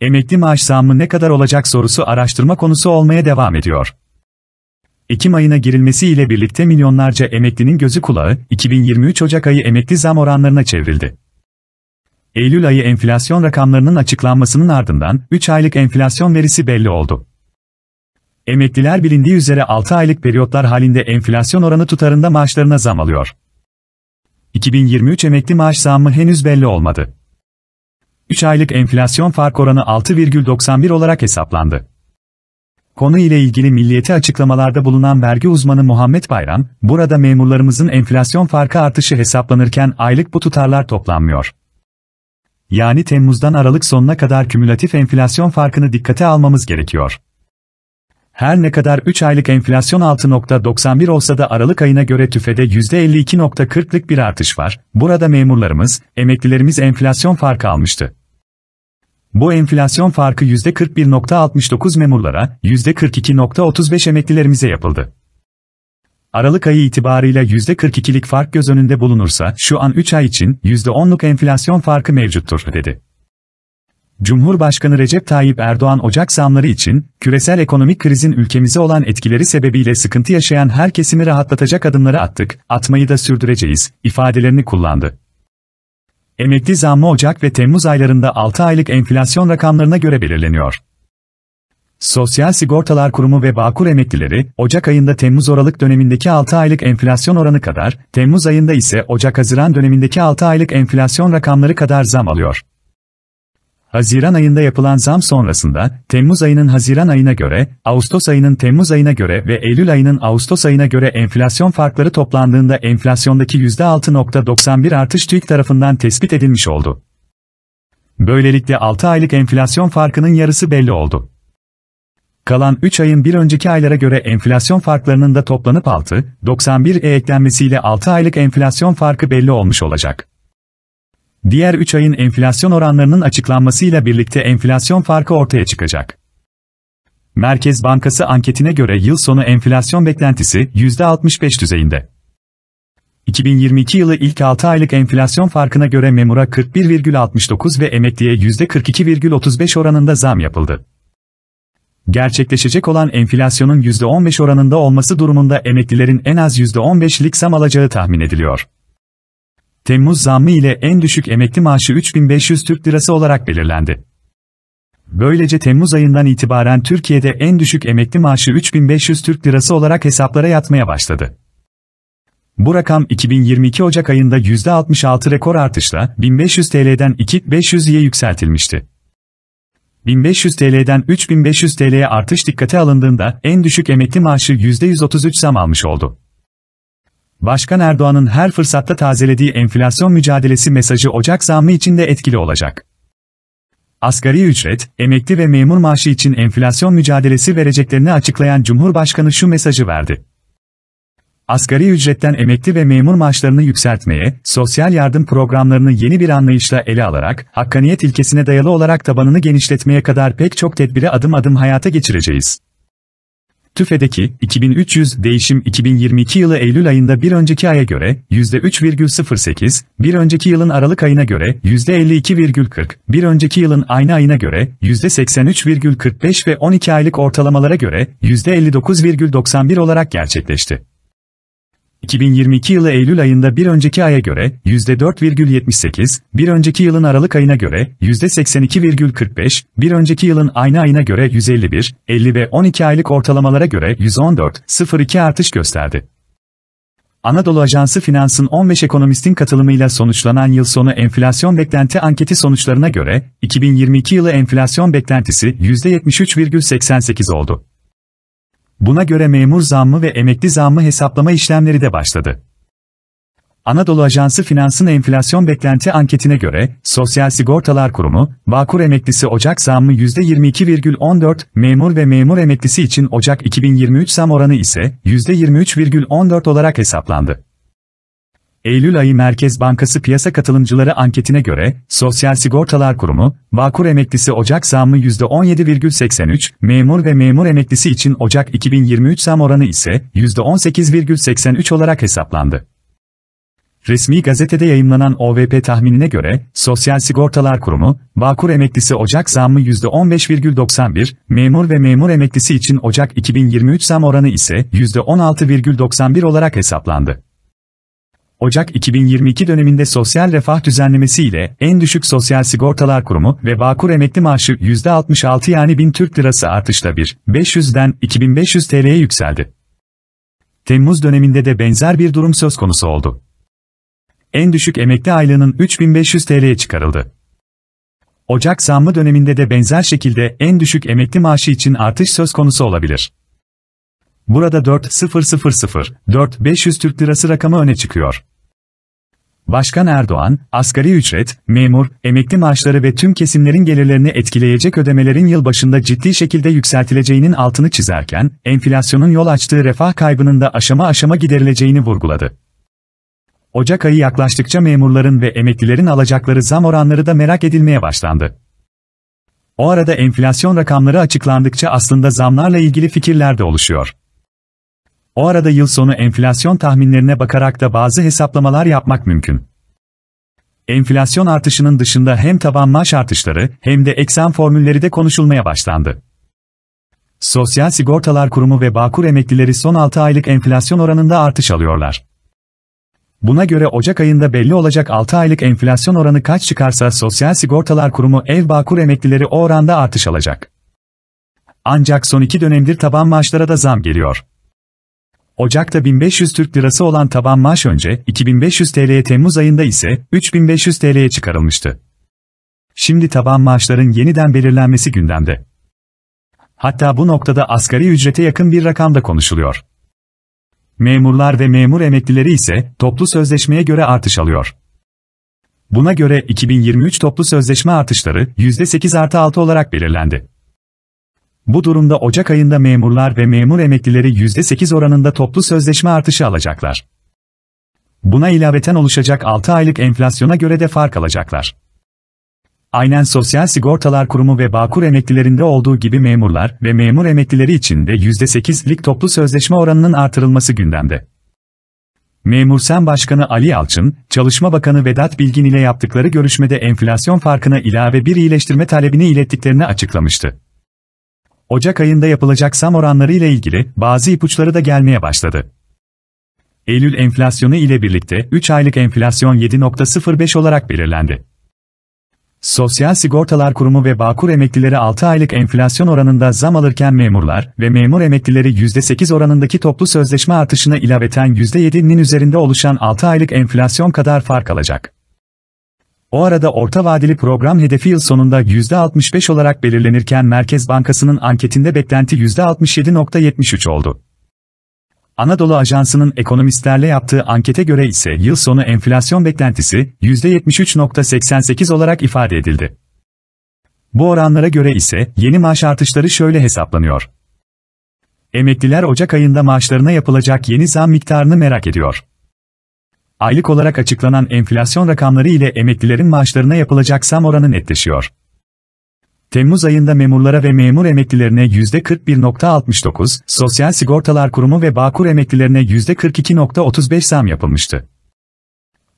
Emekli maaş zammı ne kadar olacak sorusu araştırma konusu olmaya devam ediyor. Ekim ayına girilmesiyle birlikte milyonlarca emeklinin gözü kulağı 2023 Ocak ayı emekli zam oranlarına çevrildi. Eylül ayı enflasyon rakamlarının açıklanmasının ardından 3 aylık enflasyon verisi belli oldu. Emekliler bilindiği üzere 6 aylık periyotlar halinde enflasyon oranı tutarında maaşlarına zam alıyor. 2023 emekli maaş zammı henüz belli olmadı. 3 aylık enflasyon fark oranı 6,91 olarak hesaplandı. Konu ile ilgili milliyete açıklamalarda bulunan vergi uzmanı Muhammed Bayram, burada memurlarımızın enflasyon farkı artışı hesaplanırken aylık bu tutarlar toplanmıyor. Yani Temmuz'dan Aralık sonuna kadar kümülatif enflasyon farkını dikkate almamız gerekiyor. Her ne kadar 3 aylık enflasyon 6.91 olsa da Aralık ayına göre tüfede %52.40'lık bir artış var. Burada memurlarımız, emeklilerimiz enflasyon farkı almıştı. Bu enflasyon farkı %41.69 memurlara, %42.35 emeklilerimize yapıldı. Aralık ayı itibarıyla %42'lik fark göz önünde bulunursa şu an 3 ay için %10'luk enflasyon farkı mevcuttur, dedi. Cumhurbaşkanı Recep Tayyip Erdoğan Ocak zamları için, küresel ekonomik krizin ülkemize olan etkileri sebebiyle sıkıntı yaşayan her kesimi rahatlatacak adımları attık, atmayı da sürdüreceğiz, ifadelerini kullandı. Emekli zammı Ocak ve Temmuz aylarında 6 aylık enflasyon rakamlarına göre belirleniyor. Sosyal Sigortalar Kurumu ve Bağkur emeklileri, Ocak ayında temmuz oralık dönemindeki 6 aylık enflasyon oranı kadar, Temmuz ayında ise Ocak-Haziran dönemindeki 6 aylık enflasyon rakamları kadar zam alıyor. Haziran ayında yapılan zam sonrasında, Temmuz ayının Haziran ayına göre, Ağustos ayının Temmuz ayına göre ve Eylül ayının Ağustos ayına göre enflasyon farkları toplandığında enflasyondaki %6.91 artış TÜİK tarafından tespit edilmiş oldu. Böylelikle 6 aylık enflasyon farkının yarısı belli oldu. Kalan 3 ayın bir önceki aylara göre enflasyon farklarının da toplanıp e eklenmesiyle 6 aylık enflasyon farkı belli olmuş olacak. Diğer 3 ayın enflasyon oranlarının açıklanmasıyla birlikte enflasyon farkı ortaya çıkacak. Merkez Bankası anketine göre yıl sonu enflasyon beklentisi %65 düzeyinde. 2022 yılı ilk 6 aylık enflasyon farkına göre memura 41,69 ve emekliye %42,35 oranında zam yapıldı. Gerçekleşecek olan enflasyonun %15 oranında olması durumunda emeklilerin en az %15'lik zam alacağı tahmin ediliyor. Temmuz zammı ile en düşük emekli maaşı 3500 Türk Lirası olarak belirlendi. Böylece Temmuz ayından itibaren Türkiye'de en düşük emekli maaşı 3500 Türk Lirası olarak hesaplara yatmaya başladı. Bu rakam 2022 Ocak ayında %66 rekor artışla 1500 TL'den 2500'ye yükseltilmişti. 1500 TL'den 3500 TL'ye artış dikkate alındığında en düşük emekli maaşı %133 zam almış oldu. Başkan Erdoğan'ın her fırsatta tazelediği enflasyon mücadelesi mesajı Ocak zammı için de etkili olacak. Asgari ücret, emekli ve memur maaşı için enflasyon mücadelesi vereceklerini açıklayan Cumhurbaşkanı şu mesajı verdi. Asgari ücretten emekli ve memur maaşlarını yükseltmeye, sosyal yardım programlarını yeni bir anlayışla ele alarak, hakkaniyet ilkesine dayalı olarak tabanını genişletmeye kadar pek çok tedbiri adım adım hayata geçireceğiz. TÜFE'deki 2300 değişim 2022 yılı Eylül ayında bir önceki aya göre %3,08, bir önceki yılın Aralık ayına göre %52,40, bir önceki yılın aynı ayına göre %83,45 ve 12 aylık ortalamalara göre %59,91 olarak gerçekleşti. 2022 yılı Eylül ayında bir önceki aya göre %4,78, bir önceki yılın Aralık ayına göre %82,45, bir önceki yılın aynı ayına göre 151, 50 ve 12 aylık ortalamalara göre 114,02 artış gösterdi. Anadolu Ajansı Finans'ın 15 ekonomistin katılımıyla sonuçlanan yıl sonu enflasyon beklenti anketi sonuçlarına göre, 2022 yılı enflasyon beklentisi %73,88 oldu. Buna göre memur zammı ve emekli zammı hesaplama işlemleri de başladı. Anadolu Ajansı Finans'ın enflasyon beklenti anketine göre, Sosyal Sigortalar Kurumu, Bağkur emeklisi Ocak zammı %22,14, memur ve memur emeklisi için Ocak 2023 zam oranı ise %23,14 olarak hesaplandı. Eylül ayı Merkez Bankası piyasa katılımcıları anketine göre, Sosyal Sigortalar Kurumu, Vakur emeklisi Ocak zammı %17,83, memur ve memur emeklisi için Ocak 2023 zam oranı ise %18,83 olarak hesaplandı. Resmi gazetede yayınlanan OVP tahminine göre, Sosyal Sigortalar Kurumu, Vakur emeklisi Ocak zammı %15,91, memur ve memur emeklisi için Ocak 2023 zam oranı ise %16,91 olarak hesaplandı. Ocak 2022 döneminde sosyal refah düzenlemesi ile en düşük sosyal sigortalar kurumu ve vakur emekli maaşı %66 yani 1000 Türk Lirası artışla 1.500'den 2500 TL'ye yükseldi. Temmuz döneminde de benzer bir durum söz konusu oldu. En düşük emekli aylığının 3500 TL'ye çıkarıldı. Ocak zammı döneminde de benzer şekilde en düşük emekli maaşı için artış söz konusu olabilir. Burada 4.000-4.500 Türk Lirası rakamı öne çıkıyor. Başkan Erdoğan, asgari ücret, memur, emekli maaşları ve tüm kesimlerin gelirlerini etkileyecek ödemelerin yılbaşında ciddi şekilde yükseltileceğinin altını çizerken, enflasyonun yol açtığı refah kaybının da aşama aşama giderileceğini vurguladı. Ocak ayı yaklaştıkça memurların ve emeklilerin alacakları zam oranları da merak edilmeye başlandı. O arada enflasyon rakamları açıklandıkça aslında zamlarla ilgili fikirler de oluşuyor. O arada yıl sonu enflasyon tahminlerine bakarak da bazı hesaplamalar yapmak mümkün. Enflasyon artışının dışında hem taban maaş artışları hem de eksen formülleri de konuşulmaya başlandı. Sosyal Sigortalar Kurumu ve Bağkur emeklileri son 6 aylık enflasyon oranında artış alıyorlar. Buna göre Ocak ayında belli olacak 6 aylık enflasyon oranı kaç çıkarsa Sosyal Sigortalar Kurumu ev bağkur emeklileri o oranda artış alacak. Ancak son iki dönemdir taban maaşlara da zam geliyor. Ocak'ta 1500 Türk Lirası olan taban maaş önce 2500 TL'ye Temmuz ayında ise 3500 TL'ye çıkarılmıştı. Şimdi taban maaşların yeniden belirlenmesi gündemde. Hatta bu noktada asgari ücrete yakın bir rakam da konuşuluyor. Memurlar ve memur emeklileri ise toplu sözleşmeye göre artış alıyor. Buna göre 2023 toplu sözleşme artışları %8 artı 6 olarak belirlendi. Bu durumda Ocak ayında memurlar ve memur emeklileri %8 oranında toplu sözleşme artışı alacaklar. Buna ilaveten oluşacak 6 aylık enflasyona göre de fark alacaklar. Aynen Sosyal Sigortalar Kurumu ve Bağkur emeklilerinde olduğu gibi memurlar ve memur emeklileri için de %8'lik toplu sözleşme oranının artırılması gündemde. Memur Sen Başkanı Ali Yalçın, Çalışma Bakanı Vedat Bilgin ile yaptıkları görüşmede enflasyon farkına ilave bir iyileştirme talebini ilettiklerini açıklamıştı. Ocak ayında yapılacak zam oranları ile ilgili bazı ipuçları da gelmeye başladı. Eylül enflasyonu ile birlikte 3 aylık enflasyon 7.05 olarak belirlendi. Sosyal Sigortalar Kurumu ve Bağkur emeklileri 6 aylık enflasyon oranında zam alırken memurlar ve memur emeklileri %8 oranındaki toplu sözleşme artışına ilaveten %7'nin üzerinde oluşan 6 aylık enflasyon kadar fark alacak. O arada orta vadeli program hedefi yıl sonunda %65 olarak belirlenirken Merkez Bankası'nın anketinde beklenti %67.73 oldu. Anadolu Ajansı'nın ekonomistlerle yaptığı ankete göre ise yıl sonu enflasyon beklentisi %73.88 olarak ifade edildi. Bu oranlara göre ise yeni maaş artışları şöyle hesaplanıyor. Emekliler Ocak ayında maaşlarına yapılacak yeni zam miktarını merak ediyor aylık olarak açıklanan enflasyon rakamları ile emeklilerin maaşlarına yapılacak zam oranı netleşiyor. Temmuz ayında memurlara ve memur emeklilerine %41.69, Sosyal Sigortalar Kurumu ve Bağkur emeklilerine %42.35 zam yapılmıştı.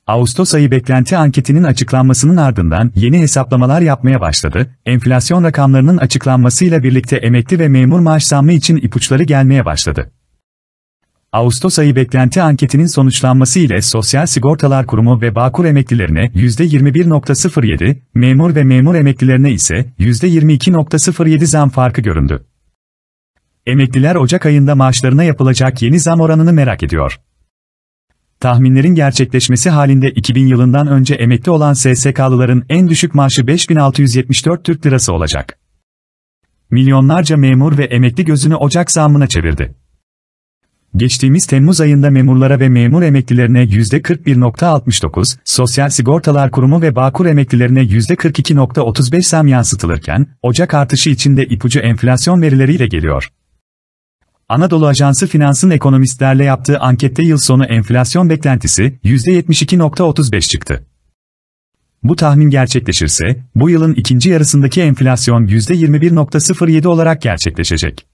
Ağustos ayı beklenti anketinin açıklanmasının ardından yeni hesaplamalar yapmaya başladı. Enflasyon rakamlarının açıklanmasıyla birlikte emekli ve memur maaş zammı için ipuçları gelmeye başladı. Ağustos ayı beklenti anketinin sonuçlanması ile Sosyal Sigortalar Kurumu ve Bağkur emeklilerine %21.07, memur ve memur emeklilerine ise %22.07 zam farkı göründü. Emekliler Ocak ayında maaşlarına yapılacak yeni zam oranını merak ediyor. Tahminlerin gerçekleşmesi halinde 2000 yılından önce emekli olan SSK'lıların en düşük maaşı 5674 Türk Lirası olacak. Milyonlarca memur ve emekli gözünü Ocak zammına çevirdi. Geçtiğimiz Temmuz ayında memurlara ve memur emeklilerine %41.69, Sosyal Sigortalar Kurumu ve Bağkur emeklilerine %42.35 zam yansıtılırken, Ocak artışı içinde ipucu enflasyon verileriyle geliyor. Anadolu Ajansı Finans'ın ekonomistlerle yaptığı ankette yıl sonu enflasyon beklentisi %72.35 çıktı. Bu tahmin gerçekleşirse, bu yılın ikinci yarısındaki enflasyon %21.07 olarak gerçekleşecek.